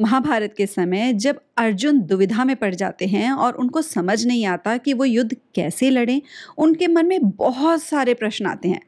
महाभारत के समय जब अर्जुन दुविधा में पड़ जाते हैं और उनको समझ नहीं आता कि वो युद्ध कैसे लड़ें उनके मन में बहुत सारे प्रश्न आते हैं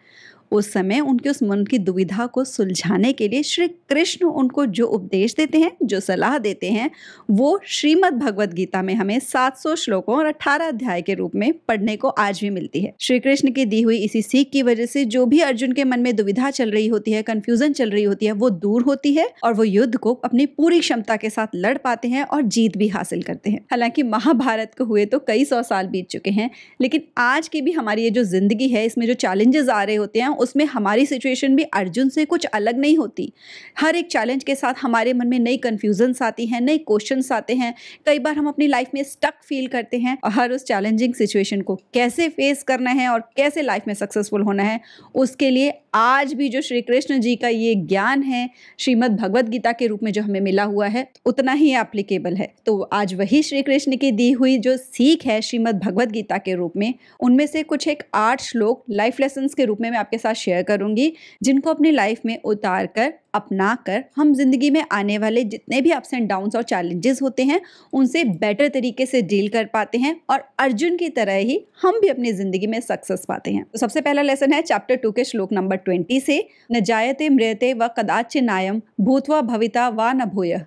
उस समय उनके उस मन की दुविधा को सुलझाने के लिए श्री कृष्ण उनको जो उपदेश देते हैं जो सलाह देते हैं वो श्रीमद् भगवद गीता में हमें 700 श्लोकों और 18 अध्याय के रूप में पढ़ने को आज भी मिलती है श्री कृष्ण की दी हुई इसी सीख की वजह से जो भी अर्जुन के मन में दुविधा चल रही होती है कंफ्यूजन चल रही होती है वो दूर होती है और वो युद्ध को अपनी पूरी क्षमता के साथ लड़ पाते हैं और जीत भी हासिल करते हैं हालांकि महाभारत को हुए तो कई सौ साल बीत चुके हैं लेकिन आज की भी हमारी ये जो जिंदगी है इसमें जो चैलेंजेस आ रहे होते हैं उसमें हमारी सिचुएशन भी अर्जुन से कुछ अलग नहीं होती हर एक चैलेंज के साथ हमारे मन में नई कन्फ्यूजन्स आती हैं नए क्वेश्चन आते हैं कई बार हम अपनी लाइफ में स्टक फील करते हैं और हर उस चैलेंजिंग सिचुएशन को कैसे फेस करना है और कैसे लाइफ में सक्सेसफुल होना है उसके लिए आज भी जो श्री कृष्ण जी का ये ज्ञान है श्रीमद भगवद गीता के रूप में जो हमें मिला हुआ है उतना ही एप्लीकेबल है तो आज वही श्री कृष्ण की दी हुई जो सीख है श्रीमद भगवद गीता के रूप में उनमें से कुछ एक आठ श्लोक लाइफ लेसन के रूप में मैं आपके साथ साथ शेयर करूंगी जिनको अपनी लाइफ में उतार कर अपना कर हम जिंदगी में आने वाले जितने भी अप्स एंड डाउन्स और चैलेंजेस होते हैं उनसे बेटर तरीके से डील कर पाते हैं और अर्जुन की तरह ही हम भी अपनी ज़िंदगी में सक्सेस पाते हैं तो सबसे पहला लेसन है चैप्टर टू के श्लोक नंबर ट्वेंटी से न जायते मृयते व कदाचि नायम भूत व भविता व न भूय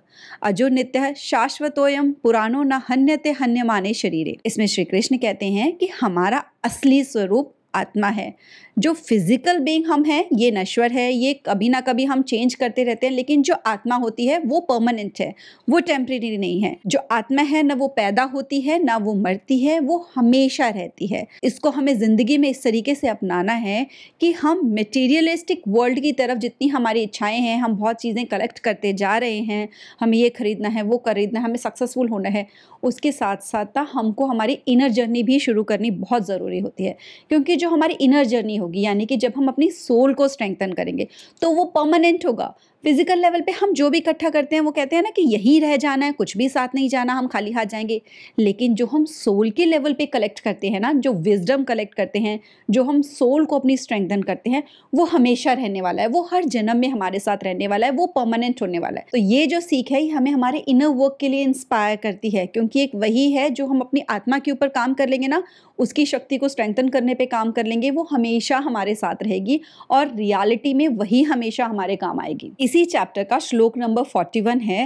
अजो नित्य शाश्वतोयम पुरानो न हन्यते हन्य माने शरीर इसमें श्री कृष्ण कहते हैं कि हमारा असली स्वरूप आत्मा है जो फिजिकल बींग हम हैं ये नश्वर है ये कभी ना कभी हम चेंज करते रहते हैं लेकिन जो आत्मा होती है वो परमानेंट है वो टेम्प्रेरी नहीं है जो आत्मा है ना वो पैदा होती है ना वो मरती है वो हमेशा रहती है इसको हमें ज़िंदगी में इस तरीके से अपनाना है कि हम मटीरियलिस्टिक वर्ल्ड की तरफ जितनी हमारी इच्छाएं हैं हम बहुत चीज़ें कलेक्ट करते जा रहे हैं हमें ये खरीदना है वो खरीदना है हमें सक्सेसफुल होना है उसके साथ साथ हमको हमारी इनर जर्नी भी शुरू करनी बहुत ज़रूरी होती है क्योंकि जो हमारी इनर जर्नी होगी यानी कि जब हम अपनी सोल को स्ट्रेंथन करेंगे तो वो परमानेंट होगा फिजिकल लेवल पे हम जो भी इकट्ठा करते हैं वो कहते हैं ना कि यहीं रह जाना है कुछ भी साथ नहीं जाना हम खाली हाथ जाएंगे लेकिन जो हम सोल के लेवल पे कलेक्ट करते हैं ना जो विजडम कलेक्ट करते हैं जो हम सोल को अपनी स्ट्रेंथन करते हैं वो हमेशा रहने वाला है वो हर जन्म में हमारे साथ रहने वाला है वो परमानेंट होने वाला है तो ये जो सीख है ये हमें हमारे इनर वर्क के लिए इंस्पायर करती है क्योंकि एक वही है जो हम अपनी आत्मा के ऊपर काम कर लेंगे ना उसकी शक्ति को स्ट्रेंथन करने पर काम कर लेंगे वो हमेशा हमारे साथ रहेगी और रियालिटी में वही हमेशा हमारे काम आएगी इसी चैप्टर का श्लोक नंबर 41 है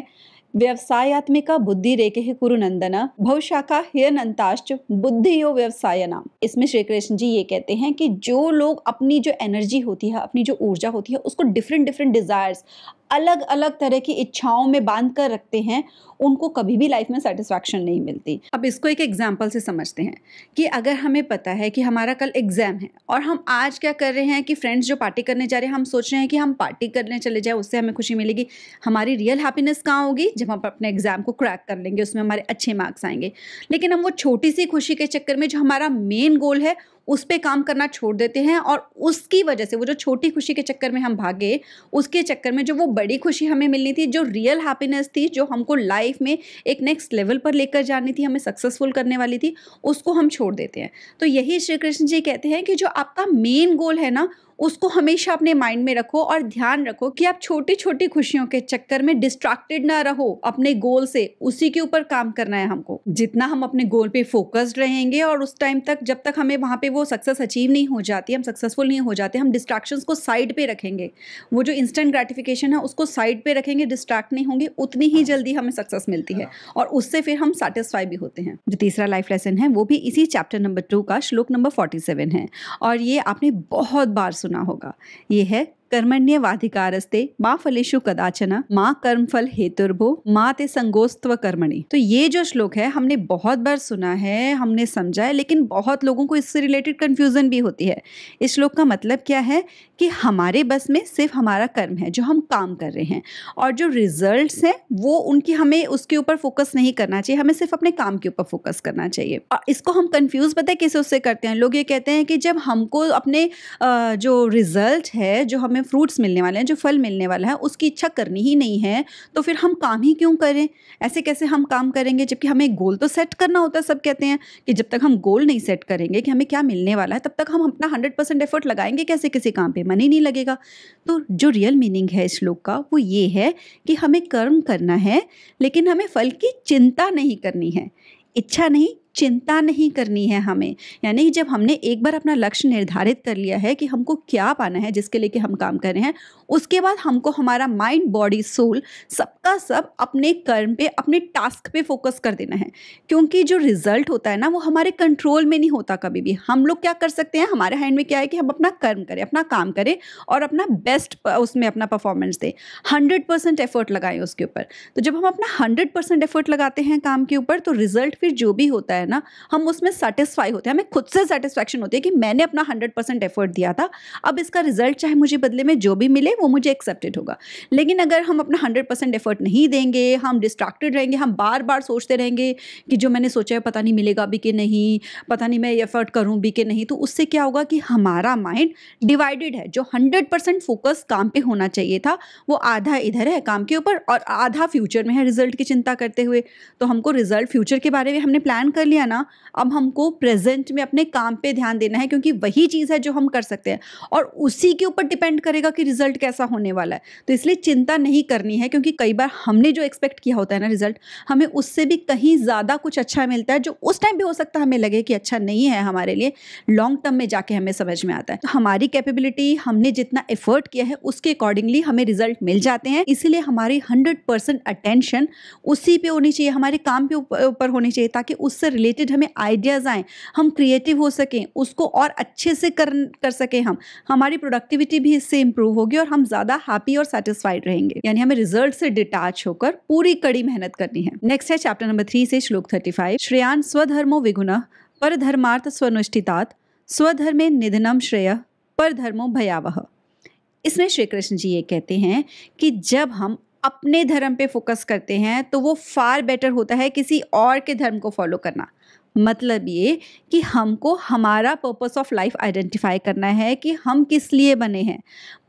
व्यवसायत्मिका बुद्धि रेखे कुरुनंदना भवशाखा हिरनंताश्च बुद्धि यो व्यवसाय नाम इसमें श्री कृष्ण जी ये कहते हैं कि जो लोग अपनी जो एनर्जी होती है अपनी जो ऊर्जा होती है उसको डिफरेंट डिफरेंट डिज़ायर्स अलग अलग तरह की इच्छाओं में बांध कर रखते हैं उनको कभी भी लाइफ में सेटिस्फैक्शन नहीं मिलती अब इसको एक एग्जाम्पल से समझते हैं कि अगर हमें पता है कि हमारा कल एग्ज़ाम है और हम आज क्या कर रहे हैं कि फ्रेंड्स जो पार्टी करने जा रहे हैं हम सोच रहे हैं कि हम पार्टी करने चले जाए उससे हमें खुशी मिलेगी हमारी रियल हैप्पीनेस कहाँ होगी जब हम अपने एग्ज़ाम को क्रैक कर लेंगे उसमें हमारे अच्छे मार्क्स आएंगे लेकिन हम वो छोटी सी खुशी के चक्कर में जो हमारा मेन गोल है उस पर काम करना छोड़ देते हैं और उसकी वजह से वो जो छोटी खुशी के चक्कर में हम भागे उसके चक्कर में जो वो बड़ी खुशी हमें मिलनी थी जो रियल हैप्पीनेस थी जो हमको लाइफ में एक नेक्स्ट लेवल पर लेकर जानी थी हमें सक्सेसफुल करने वाली थी उसको हम छोड़ देते हैं तो यही श्री कृष्ण जी कहते हैं कि जो आपका मेन गोल है ना उसको हमेशा अपने माइंड में रखो और ध्यान रखो कि आप छोटी छोटी खुशियों के चक्कर में डिस्ट्रैक्टेड ना रहो अपने गोल से उसी के ऊपर काम करना है हमको जितना हम अपने गोल पे फोकस्ड रहेंगे और उस टाइम तक जब तक हमें वहाँ पे वो सक्सेस अचीव नहीं हो जाती हम सक्सेसफुल नहीं हो जाते हम डिस्ट्रैक्शन को साइड पे रखेंगे वो जो इंस्टेंट ग्रेटिफिकेशन है उसको साइड पे रखेंगे डिस्ट्रैक्ट नहीं होंगे उतनी ही जल्दी हमें सक्सेस मिलती है और उससे फिर हम सेटिस्फाई भी होते हैं जो तीसरा लाइफ लेसन है वो भी इसी चैप्टर नंबर टू का श्लोक नंबर फोर्टी है और ये आपने बहुत बार सुना होगा ये है कर्मण्यवाधिकारस्ते माँ फलेशु कदाचना माँ कर्म फल हेतुर्भो माँ ते संगोस्तव कर्मणि तो ये जो श्लोक है हमने बहुत बार सुना है हमने समझा है लेकिन बहुत लोगों को इससे रिलेटेड कन्फ्यूजन भी होती है इस श्लोक का मतलब क्या है कि हमारे बस में सिर्फ हमारा कर्म है जो हम काम कर रहे हैं और जो रिजल्ट हैं वो उनकी हमें उसके ऊपर फोकस नहीं करना चाहिए हमें सिर्फ अपने काम के ऊपर फोकस करना चाहिए और इसको हम कंफ्यूज पता है किस उससे करते हैं लोग ये कहते हैं कि जब हमको अपने जो रिजल्ट है जो हमें फ्रूट्स मिलने वाले हैं जो फल मिलने वाला है उसकी इच्छा करनी ही नहीं है तो फिर हम काम ही क्यों करें ऐसे कैसे हम काम करेंगे जबकि हमें गोल तो सेट करना होता है सब कहते हैं कि जब तक हम गोल नहीं सेट करेंगे कि हमें क्या मिलने वाला है तब तक हम अपना हंड्रेड परसेंट एफर्ट लगाएंगे कैसे किसी काम पर मन ही नहीं लगेगा तो जो रियल मीनिंग है इस श्लोक का वो ये है कि हमें कर्म करना है लेकिन हमें फल की चिंता नहीं करनी है इच्छा नहीं चिंता नहीं करनी है हमें यानी जब हमने एक बार अपना लक्ष्य निर्धारित कर लिया है कि हमको क्या पाना है जिसके लिए कि हम काम कर रहे हैं उसके बाद हमको हमारा माइंड बॉडी सोल सबका सब अपने कर्म पे अपने टास्क पे फोकस कर देना है क्योंकि जो रिजल्ट होता है ना वो हमारे कंट्रोल में नहीं होता कभी भी हम लोग क्या कर सकते हैं हमारे हैंड में क्या है कि हम अपना कर्म करें अपना काम करें और अपना बेस्ट उसमें अपना परफॉर्मेंस दें हंड्रेड परसेंट एफर्ट लगाएं उसके ऊपर तो जब हम अपना हंड्रेड परसेंट एफर्ट लगाते हैं काम के ऊपर तो रिजल्ट फिर जो भी होता है है ना हम उसमें सेटिस्फाई होते हैं हमें खुद से सेटिस्फैक्शन होती है कि मैंने अपना हंड्रेड परसेंट एफर्ट दिया था अब इसका रिजल्ट चाहे मुझे बदले में जो भी मिले वो मुझे एक्सेप्टेड होगा लेकिन अगर हम अपना हंड्रेड परसेंट एफर्ट नहीं देंगे हम डिस्ट्रैक्टेड रहेंगे हम बार बार सोचते रहेंगे कि जो मैंने सोचा है पता नहीं मिलेगा भी कि नहीं पता नहीं मैं एफर्ट करूँ भी कि नहीं तो उससे क्या होगा कि हमारा माइंड डिवाइडेड है जो हंड्रेड परसेंट फोकस काम पे होना चाहिए था वो आधा इधर है काम के ऊपर और आधा फ्यूचर में है रिजल्ट की चिंता करते हुए तो हमको रिजल्ट फ्यूचर के बारे में हमने प्लान कर लिया लिया ना अब हमको प्रेजेंट में अपने काम पे ध्यान देना है क्योंकि वही चीज़ है जो हम कर सकते हैं और उसी के ऊपर डिपेंड करेगा कि रिजल्ट कैसा होने वाला है तो इसलिए चिंता नहीं करनी है क्योंकि कई बार हमने जो एक्सपेक्ट किया होता है ना रिजल्ट हमें उससे भी कहीं ज़्यादा कुछ अच्छा मिलता है जो उस टाइम भी हो सकता है हमें लगे कि अच्छा नहीं है हमारे लिए लॉन्ग टर्म में जाके हमें समझ में आता है तो हमारी कैपेबिलिटी हमने जितना एफर्ट किया है उसके अकॉर्डिंगली हमें रिजल्ट मिल जाते हैं इसीलिए हमारी हंड्रेड अटेंशन उसी पर होनी चाहिए हमारे काम पे ऊपर होनी चाहिए ताकि उससे रिलेटेड हमें आइडियाज़ आएँ हम क्रिएटिव हो सकें उसको और अच्छे से कर कर सकें हम हमारी प्रोडक्टिविटी भी इससे इम्प्रूव होगी और हम ज़्यादा हैप्पी और सेटिस्फाइड रहेंगे यानी हमें रिजल्ट से डिटैच होकर पूरी कड़ी मेहनत करनी है नेक्स्ट है चैप्टर नंबर थ्री से श्लोक थर्टी फाइव श्रेयान स्वधर्मो विघुन पर धर्मार्थ स्वनुष्ठितात् स्वधर्मे निधनम श्रेय पर धर्मो भयावह इसमें श्री कृष्ण जी ये कहते हैं कि जब हम अपने धर्म पे फोकस करते हैं तो वो फार बेटर होता है किसी और के धर्म को फॉलो करना मतलब ये कि हमको हमारा पर्पस ऑफ लाइफ आइडेंटिफाई करना है कि हम किस लिए बने हैं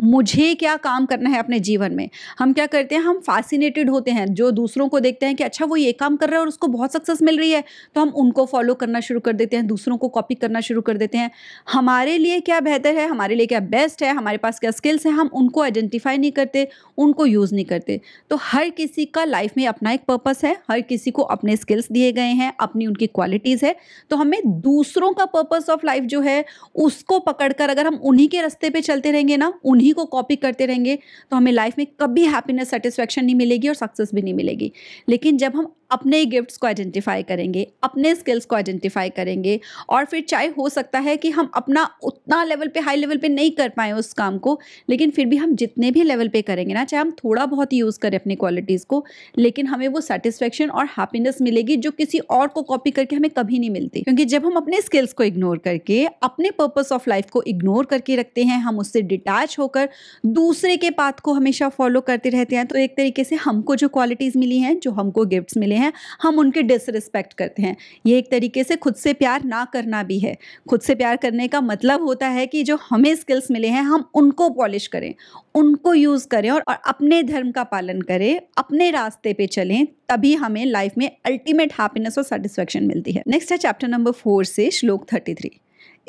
मुझे क्या काम करना है अपने जीवन में हम क्या करते हैं हम फैसिनेटेड होते हैं जो दूसरों को देखते हैं कि अच्छा वो ये काम कर रहा है और उसको बहुत सक्सेस मिल रही है तो हम उनको फॉलो करना शुरू कर देते हैं दूसरों को कॉपी करना शुरू कर देते हैं हमारे लिए क्या बेहतर है हमारे लिए क्या बेस्ट है हमारे पास क्या स्किल्स हैं हम उनको आइडेंटिफाई नहीं करते उनको यूज़ नहीं करते तो हर किसी का लाइफ में अपना एक पर्पस है हर किसी को अपने स्किल्स दिए गए हैं अपनी उनकी क्वालिटी चीज़ है तो हमें दूसरों का पर्पस ऑफ लाइफ जो है उसको पकड़कर अगर हम उन्हीं के रास्ते पे चलते रहेंगे ना उन्हीं को कॉपी करते रहेंगे तो हमें लाइफ में कभी हैप्पीनेस सेटिस्फेक्शन नहीं मिलेगी और सक्सेस भी नहीं मिलेगी लेकिन जब हम अपने गिफ्ट्स को आइडेंटिफाई करेंगे अपने स्किल्स को आइडेंटिफाई करेंगे और फिर चाहे हो सकता है कि हम अपना उतना लेवल पे हाई लेवल पे नहीं कर पाए उस काम को लेकिन फिर भी हम जितने भी लेवल पे करेंगे ना चाहे हम थोड़ा बहुत यूज़ करें अपनी क्वालिटीज़ को लेकिन हमें वो सेटिस्फेक्शन और हैप्पीनेस मिलेगी जो किसी और को कॉपी करके हमें कभी नहीं मिलती क्योंकि जब हम अपने स्किल्स को इग्नोर करके अपने पर्पज़ ऑफ लाइफ को इग्नोर करके रखते हैं हम उससे डिटैच होकर दूसरे के पाथ को हमेशा फॉलो करते रहते हैं तो एक तरीके से हमको जो क्वालिटीज़ मिली हैं जो हमको गिफ्ट्स मिले देते हैं हम उनके डिसरिस्पेक्ट करते हैं ये एक तरीके से खुद से प्यार ना करना भी है खुद से प्यार करने का मतलब होता है कि जो हमें स्किल्स मिले हैं हम उनको पॉलिश करें उनको यूज़ करें और, और अपने धर्म का पालन करें अपने रास्ते पे चलें तभी हमें लाइफ में अल्टीमेट हैप्पीनेस और सेटिस्फेक्शन मिलती है नेक्स्ट है चैप्टर नंबर फोर से श्लोक थर्टी थ्री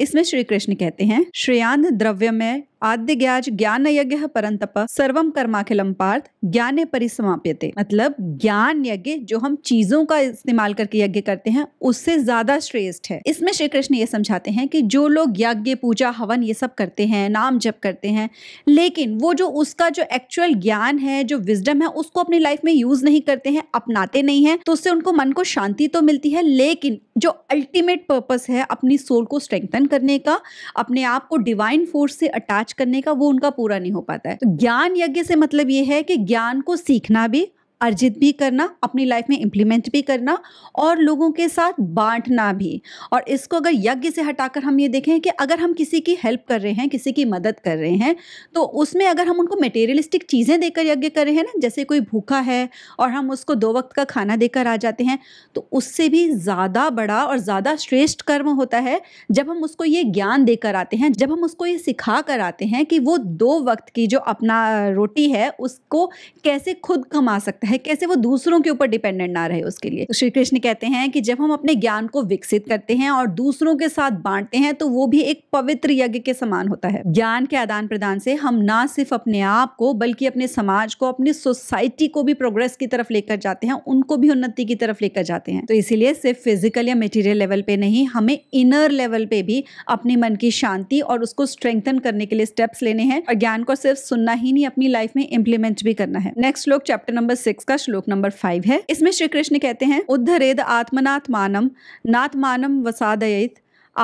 इसमें श्री कृष्ण कहते हैं श्रेयान द्रव्य में आद्य ज्ञाज ज्ञान यज्ञ परंतप सर्वम कर्माखिलम पार्थ ज्ञाने परिसमाप्यते मतलब ज्ञान यज्ञ जो हम चीजों का इस्तेमाल करके यज्ञ करते हैं उससे ज्यादा श्रेष्ठ है इसमें श्री कृष्ण ये समझाते हैं कि जो लोग यज्ञ पूजा हवन ये सब करते हैं नाम जप करते हैं लेकिन वो जो उसका जो एक्चुअल ज्ञान है जो विजडम है उसको अपनी लाइफ में यूज नहीं करते हैं अपनाते नहीं है तो उससे उनको मन को शांति तो मिलती है लेकिन जो अल्टीमेट पर्पस है अपनी सोल को स्ट्रेंथन करने का अपने आप को डिवाइन फोर्स से अटैच करने का वो उनका पूरा नहीं हो पाता है तो ज्ञान यज्ञ से मतलब ये है कि ज्ञान को सीखना भी अर्जित भी करना अपनी लाइफ में इम्प्लीमेंट भी करना और लोगों के साथ बांटना भी और इसको अगर यज्ञ से हटाकर हम ये देखें कि अगर हम किसी की हेल्प कर रहे हैं किसी की मदद कर रहे हैं तो उसमें अगर हम उनको मटेरियलिस्टिक चीज़ें देकर यज्ञ कर रहे हैं ना जैसे कोई भूखा है और हम उसको दो वक्त का खाना देकर आ जाते हैं तो उससे भी ज़्यादा बड़ा और ज़्यादा श्रेष्ठ कर्म होता है जब हम उसको ये ज्ञान देकर आते हैं जब हम उसको ये सिखा कर आते हैं कि वो दो वक्त की जो अपना रोटी है उसको कैसे खुद कमा सकते है कैसे वो दूसरों के ऊपर डिपेंडेंट ना रहे उसके लिए तो श्री कृष्ण कहते हैं कि जब हम अपने ज्ञान को विकसित करते हैं और दूसरों के साथ बांटते हैं तो वो भी एक पवित्र यज्ञ के समान होता है ज्ञान के आदान प्रदान से हम ना सिर्फ अपने आप को बल्कि अपने समाज को अपनी सोसाइटी को भी प्रोग्रेस की तरफ लेकर जाते हैं उनको भी उन्नति की तरफ लेकर जाते हैं तो इसीलिए सिर्फ फिजिकल या मेटीरियल लेवल पे नहीं हमें इनर लेवल पे भी अपने मन की शांति और उसको स्ट्रेंथन करने के लिए स्टेप्स लेने हैं और ज्ञान को सिर्फ सुनना ही नहीं अपनी लाइफ में इम्प्लीमेंट भी करना है नेक्स्ट लोग चैप्टर नंबर सिक्स सिक्स का श्लोक नंबर फाइव है इसमें श्री कृष्ण कहते हैं उद्धरेद आत्मनात्मानम नात्मानम वसादयित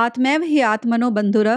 आत्मैव ही आत्मनो बंधुर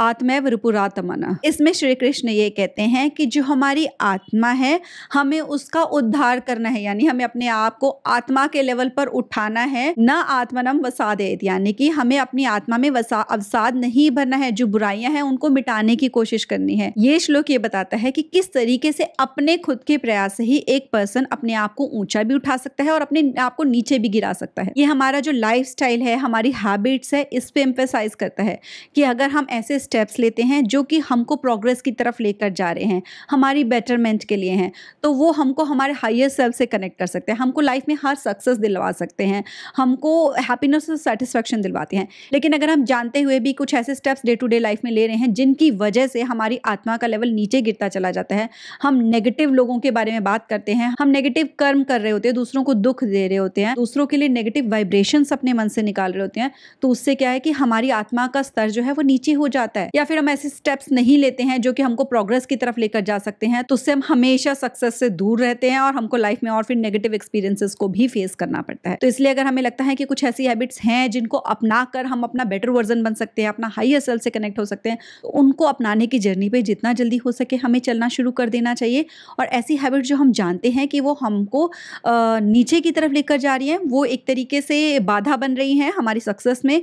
आत्मैव रिपुरात्मना इसमें श्री कृष्ण ये कहते हैं कि जो हमारी आत्मा है हमें उसका उद्धार करना है यानी हमें अपने आप को आत्मा के लेवल पर उठाना है न आत्मनम वसादेत यानी कि हमें अपनी आत्मा में वसा अवसाद नहीं भरना है जो बुराइयां हैं उनको मिटाने की कोशिश करनी है ये श्लोक ये बताता है कि किस तरीके से अपने खुद के प्रयास से ही एक पर्सन अपने आप को ऊंचा भी उठा सकता है और अपने आप को नीचे भी गिरा सकता है ये हमारा जो लाइफ है हमारी हैबिट्स है इस पे एम्पेसाइज करता है कि अगर हम ऐसे स्टेप्स लेते हैं जो कि हमको प्रोग्रेस की तरफ लेकर जा रहे हैं हमारी बेटरमेंट के लिए हैं तो वो हमको हमारे हाइयर सेल्फ से कनेक्ट कर सकते हैं हमको लाइफ में हर सक्सेस दिलवा सकते हैं हमको हैप्पीनेस और सेटिस्फेक्शन दिलवाते हैं लेकिन अगर हम जानते हुए भी कुछ ऐसे steps day to day life में ले रहे हैं जिनकी वजह से हमारी आत्मा का लेवल नीचे गिरता चला जाता है हम नेगेटिव लोगों के बारे में बात करते हैं हम नेगेटिव कर्म कर रहे होते हैं दूसरों को दुख दे रहे होते हैं दूसरों के लिए नेगेटिव वाइब्रेशन अपने मन से निकाल रहे होते हैं तो उससे क्या है कि हमारी आत्मा का स्तर जो है वो नीचे हो जाता है जाता है या फिर हम ऐसे स्टेप्स नहीं लेते हैं जो कि हमको प्रोग्रेस की तरफ लेकर जा सकते हैं तो उससे हम हमेशा सक्सेस से दूर रहते हैं और हमको लाइफ में और फिर नेगेटिव एक्सपीरियंसेस को भी फेस करना पड़ता है तो इसलिए अगर हमें लगता है कि कुछ ऐसी हैबिट्स हैं जिनको अपना कर हम अपना बेटर वर्जन बन सकते हैं अपना हाइयर सेल्फ से कनेक्ट हो सकते हैं तो उनको अपनाने की जर्नी पर जितना जल्दी हो सके हमें चलना शुरू कर देना चाहिए और ऐसी हैबिट जो हम जानते हैं कि वो हमको नीचे की तरफ लेकर जा रही है वो एक तरीके से बाधा बन रही हैं हमारी सक्सेस में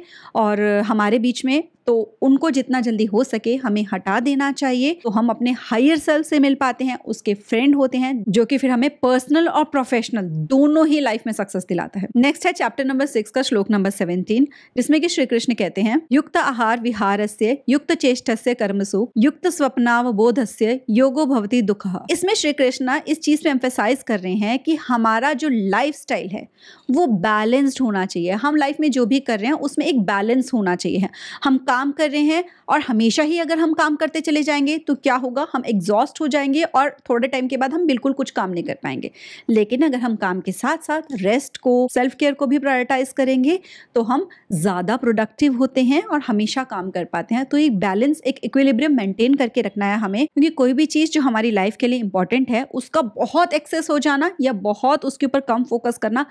और हमारे बीच में तो उनको जितना जल्दी हो सके हमें हटा देना चाहिए तो हम अपने हायर सेल्फ से मिल पाते हैं उसके फ्रेंड होते हैं जो कि फिर हमें पर्सनल और प्रोफेशनल दोनों ही लाइफ में सक्सेस दिलाता है नेक्स्ट है चैप्टर नंबर सिक्स का श्लोक नंबर सेवनटीन जिसमें कि श्री कृष्ण कहते हैं युक्त आहार विहार से युक्त चेष्ट से कर्मसु युक्त स्वप्नावबोध से योगो भवती दुख इसमें श्री कृष्ण इस चीज पे एम्फेसाइज कर रहे हैं कि हमारा जो लाइफ है वो बैलेंस्ड होना चाहिए हम लाइफ में जो भी कर रहे हैं उसमें एक बैलेंस होना चाहिए हम काम कर रहे हैं और हमेशा ही अगर हम काम करते चले जाएंगे तो क्या होगा हम एग्जॉस्ट हो जाएंगे और थोड़े टाइम के बाद हम बिल्कुल कुछ काम नहीं कर पाएंगे लेकिन अगर हम काम के साथ साथ रेस्ट को सेल्फ केयर को भी प्रायोरिटाइज करेंगे तो हम ज़्यादा प्रोडक्टिव होते हैं और हमेशा काम कर पाते हैं तो एक बैलेंस एक इक्विलिब्रियम मेंटेन करके रखना है हमें क्योंकि कोई भी चीज़ जो हमारी लाइफ के लिए इंपॉर्टेंट है उसका बहुत एक्सेस हो जाना या बहुत उसके ऊपर कम फोकस करना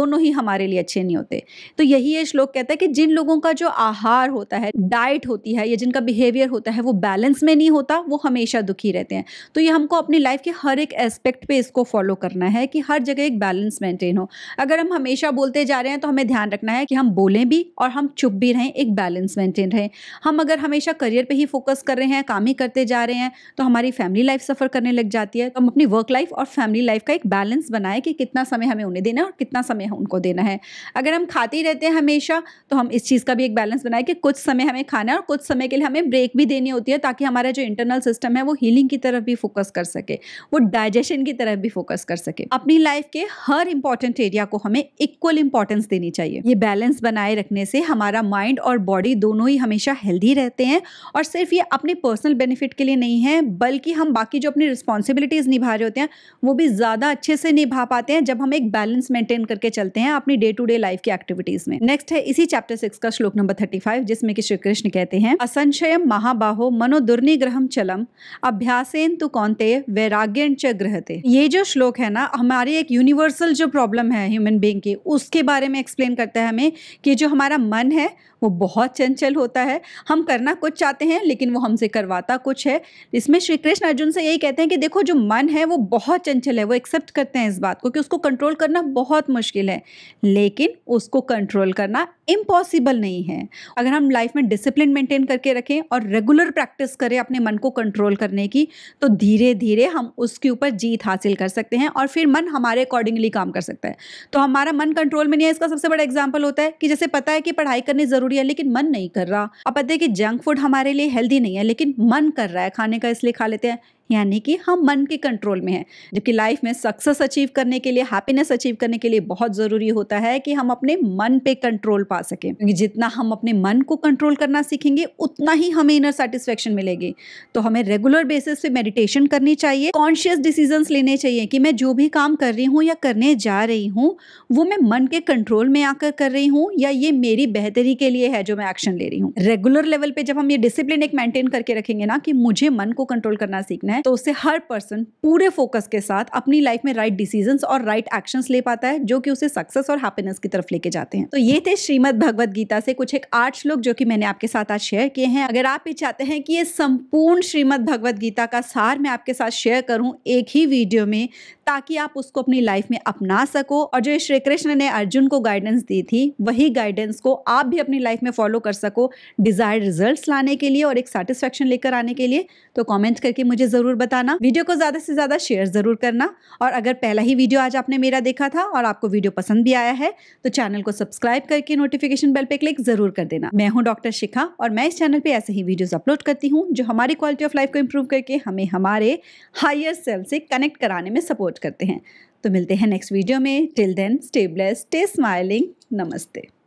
दोनों ही हमारे लिए अच्छे नहीं होते तो यही ये श्लोक कहता है कि जिन लोगों का जो आहार होता है डाइट होती है या जिनका बिहेवियर होता है वो बैलेंस में नहीं होता वो हमेशा दुखी रहते हैं तो ये हमको अपनी लाइफ के हर एक एस्पेक्ट पे इसको फॉलो करना है कि हर जगह एक बैलेंस मेंटेन हो अगर हम हमेशा बोलते जा रहे हैं तो हमें ध्यान रखना है कि हम बोलें भी और हम चुप भी रहें एक बैलेंस मेंटेन रहें हम अगर हमेशा करियर पर ही फोकस कर रहे हैं काम ही करते जा रहे हैं तो हमारी फैमिली लाइफ सफ़र करने लग जाती है तो हम अपनी वर्क लाइफ और फैमिली लाइफ का एक बैलेंस बनाएं कि कितना समय हमें उन्हें देना है और कितना समय उनको देना है अगर हम खाते ही रहते हैं हमेशा तो हम इस चीज़ का भी एक बैलेंस बनाए कि कुछ समय हमें हमें खाना है और कुछ समय के लिए हमें ब्रेक भी देनी होती है ताकि हमारा जो इंटरनल सिस्टम है वो हीलिंग की तरफ भी फोकस कर सके वो डाइजेशन की तरफ भी फोकस कर सके अपनी लाइफ के हर इंपॉर्टेंट एरिया को हमें इक्वल इंपॉर्टेंस देनी चाहिए ये बैलेंस बनाए रखने से हमारा माइंड और बॉडी दोनों ही हमेशा हेल्दी रहते हैं और सिर्फ ये अपने पर्सनल बेनिफिट के लिए नहीं है बल्कि हम बाकी जो अपनी रिस्पॉन्सिबिलिटीज़ निभा रहे होते हैं वो भी ज़्यादा अच्छे से निभा पाते हैं जब हम एक बैलेंस मेंटेन करके चलते हैं अपनी डे टू डे लाइफ की एक्टिविटीज़ में नेक्स्ट है इसी चैप्टर सिक्स का श्लोक नंबर थर्टी फाइव जिसमें कि श्री कृष्ण कहते हैं असंशयम महाबाहो मनोदुर्निग्रहम चलम अभ्यासेन तो कौनते वैराग्य च ग्रहते ये जो श्लोक है ना हमारी एक यूनिवर्सल जो प्रॉब्लम है ह्यूमन बींग की उसके बारे में एक्सप्लेन करता है हमें कि जो हमारा मन है वो बहुत चंचल होता है हम करना कुछ चाहते हैं लेकिन वो हमसे करवाता कुछ है इसमें श्री कृष्ण अर्जुन से यही कहते हैं कि देखो जो मन है वो बहुत चंचल है वो एक्सेप्ट करते हैं इस बात को कि उसको कंट्रोल करना बहुत मुश्किल है लेकिन उसको कंट्रोल करना इम्पॉसिबल नहीं है अगर हम लाइफ में डिसिप्लिन मेंटेन करके रखें और रेगुलर प्रैक्टिस करें अपने मन को कंट्रोल करने की तो धीरे धीरे हम उसके ऊपर जीत हासिल कर सकते हैं और फिर मन हमारे अकॉर्डिंगली काम कर सकता है तो हमारा मन कंट्रोल में नहीं है इसका सबसे बड़ा एग्जाम्पल होता है कि जैसे पता है कि पढ़ाई करनी ज़रूरी जरूरी है लेकिन मन नहीं कर रहा अब पता है कि जंक फूड हमारे लिए हेल्दी नहीं है लेकिन मन कर रहा है खाने का इसलिए खा लेते हैं यानी कि हम मन के कंट्रोल में है जबकि लाइफ में सक्सेस अचीव करने के लिए हैप्पीनेस अचीव करने के लिए बहुत ज़रूरी होता है कि हम अपने मन पे कंट्रोल पा सकें क्योंकि जितना हम अपने मन को कंट्रोल करना सीखेंगे उतना ही हमें इनर सेटिस्फेक्शन मिलेगी तो हमें रेगुलर बेसिस पे मेडिटेशन करनी चाहिए कॉन्शियस डिसीजन लेने चाहिए कि मैं जो भी काम कर रही हूँ या करने जा रही हूँ वो मैं मन के कंट्रोल में आकर कर रही हूँ या ये मेरी बेहतरी के लिए है जो मैं एक्शन ले रही हूँ रेगुलर लेवल पे जब हम ये डिसिप्लिन एक मेंटेन करके रखेंगे ना कि मुझे मन को कंट्रोल करना सीखना है है तो उससे हर पर्सन पूरे फोकस के साथ अपनी लाइफ में राइट डिसीजन और राइट एक्शन ले पाता है जो कि उसे सक्सेस और हैप्पीनेस की तरफ लेके जाते हैं तो ये थे श्रीमद भगवत गीता से कुछ एक आठ श्लोक जो कि मैंने आपके साथ आज शेयर किए हैं अगर आप ये चाहते हैं कि ये संपूर्ण श्रीमद भगवत गीता का सार मैं आपके साथ शेयर करूं एक ही वीडियो में ताकि आप उसको अपनी लाइफ में अपना सको और जो श्री कृष्ण ने अर्जुन को गाइडेंस दी थी वही गाइडेंस को आप भी अपनी लाइफ में फॉलो कर सको डिजायर्ड रिजल्ट लाने के लिए और एक सेटिस्फेक्शन लेकर आने के लिए तो कॉमेंट करके मुझे ज़रूर जरूर बताना वीडियो को ज्यादा से ज्यादा शेयर जरूर करना और अगर पहला ही वीडियो आज आपने मेरा देखा था और आपको वीडियो पसंद भी आया है तो चैनल को सब्सक्राइब करके नोटिफिकेशन बेल पे क्लिक जरूर कर देना मैं हूँ डॉक्टर शिखा और मैं इस चैनल पर ऐसे ही वीडियोज अपलोड करती हूँ जो हमारी क्वालिटी ऑफ लाइफ को इम्प्रूव करके हमें हमारे हायर सेल्फ से कनेक्ट कराने में सपोर्ट करते हैं तो मिलते हैं नेक्स्ट वीडियो में till then stay blessed stay smiling नमस्ते